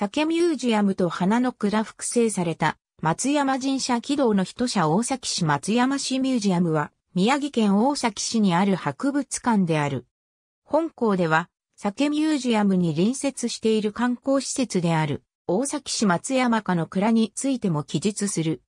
酒ミュージアムと花の蔵複製された松山神社軌道の一社大崎市松山市ミュージアムは宮城県大崎市にある博物館である。本校では酒ミュージアムに隣接している観光施設である大崎市松山家の蔵についても記述する。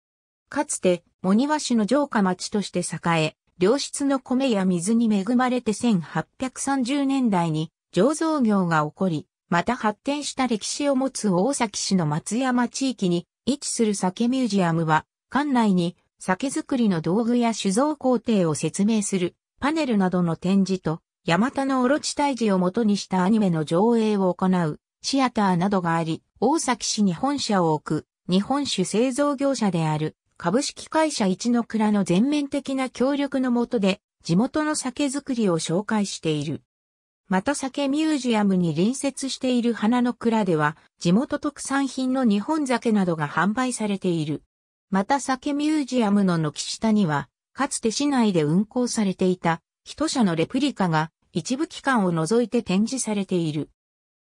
かつて茂庭市の城下町として栄え、良質の米や水に恵まれて1830年代に醸造業が起こり、また発展した歴史を持つ大崎市の松山地域に位置する酒ミュージアムは、館内に酒造りの道具や酒造工程を説明するパネルなどの展示と、山田のオロチ退治を元にしたアニメの上映を行うシアターなどがあり、大崎市に本社を置く日本酒製造業者である株式会社一の蔵の全面的な協力のもとで地元の酒造りを紹介している。また酒ミュージアムに隣接している花の蔵では、地元特産品の日本酒などが販売されている。また酒ミュージアムの軒下には、かつて市内で運行されていた、人社のレプリカが、一部期間を除いて展示されている。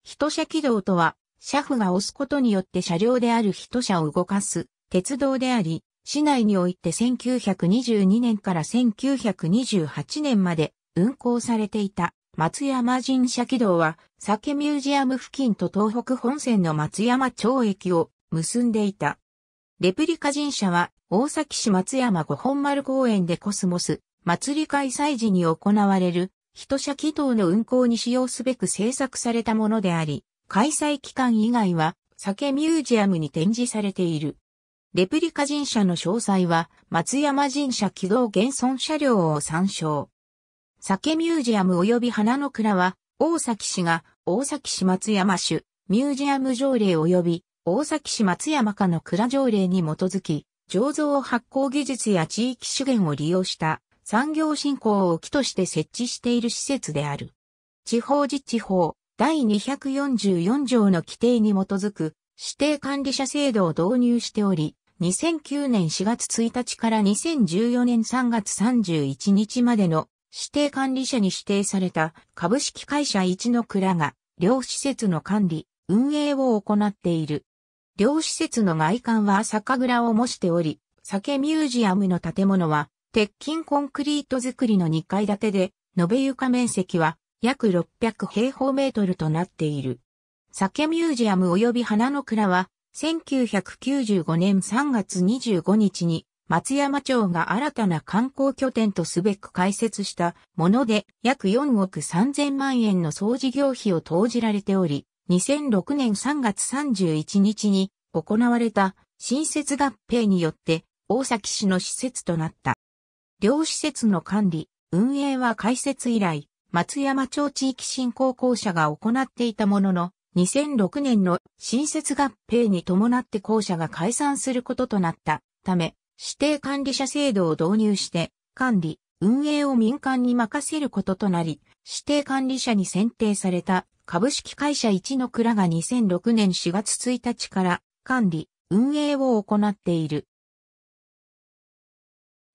人社軌道とは、車夫が押すことによって車両である人社を動かす、鉄道であり、市内において1922年から1928年まで運行されていた松山神社軌道は、酒ミュージアム付近と東北本線の松山町駅を結んでいた。レプリカ神社は、大崎市松山五本丸公園でコスモス、祭り開催時に行われる、人社軌道の運行に使用すべく制作されたものであり、開催期間以外は、酒ミュージアムに展示されている。レプリカ神社の詳細は、松山神社軌道現存車両を参照。酒ミュージアム及び花の蔵は、大崎市が大崎市松山市、ミュージアム条例及び大崎市松山下の蔵条例に基づき、醸造発酵技術や地域資源を利用した産業振興を基として設置している施設である。地方自治法第244条の規定に基づく指定管理者制度を導入しており、2009年4月1日から2014年3月31日までの指定管理者に指定された株式会社一の蔵が両施設の管理、運営を行っている。両施設の外観は酒蔵を模しており、酒ミュージアムの建物は鉄筋コンクリート造りの2階建てで、延べ床面積は約600平方メートルとなっている。酒ミュージアム及び花の蔵は1995年3月25日に松山町が新たな観光拠点とすべく開設したもので約4億3000万円の総事業費を投じられており、2006年3月31日に行われた新設合併によって大崎市の施設となった。両施設の管理、運営は開設以来、松山町地域振興公社が行っていたものの、2006年の新設合併に伴って公社が解散することとなったため、指定管理者制度を導入して、管理、運営を民間に任せることとなり、指定管理者に選定された株式会社1の蔵が2006年4月1日から管理、運営を行っている。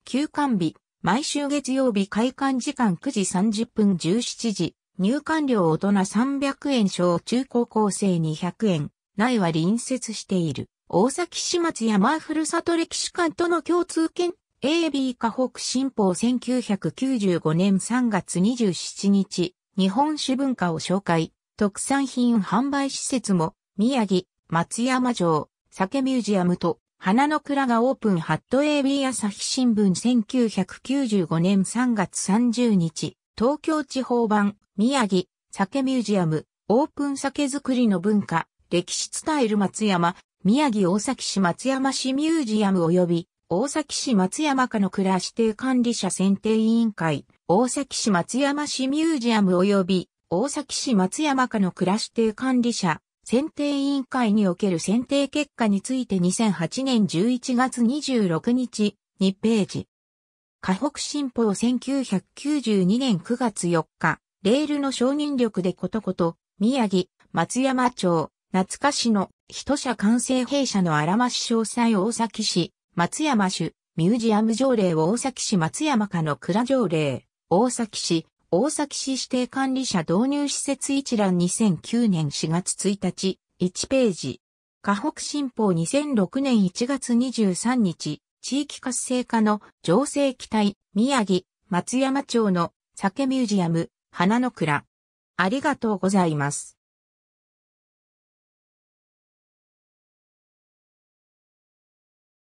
休館日、毎週月曜日開館時間9時30分17時、入館料大人300円小中高校生200円、内は隣接している。大崎市松山ふるさと歴史館との共通券 AB 河北新報1995年3月27日、日本酒文化を紹介、特産品販売施設も、宮城、松山城、酒ミュージアムと、花の蔵がオープンハット AB 朝日新聞1995年3月30日、東京地方版、宮城、酒ミュージアム、オープン酒造りの文化、歴史伝える松山、宮城大崎市松山市ミュージアム及び大崎市松山課の蔵指定管理者選定委員会、大崎市松山市ミュージアム及び大崎市松山課の蔵指定管理者選定委員会における選定結果について2008年11月26日、2ページ。河北新報1992年9月4日、レールの承認力でことこと、宮城、松山町、懐かしの人社完成弊社の荒し詳細大崎市、松山種、ミュージアム条例大崎市松山課の蔵条例、大崎市、大崎市指定管理者導入施設一覧2009年4月1日、1ページ。河北新報2006年1月23日、地域活性化の情勢期待、宮城、松山町の酒ミュージアム、花の蔵。ありがとうございます。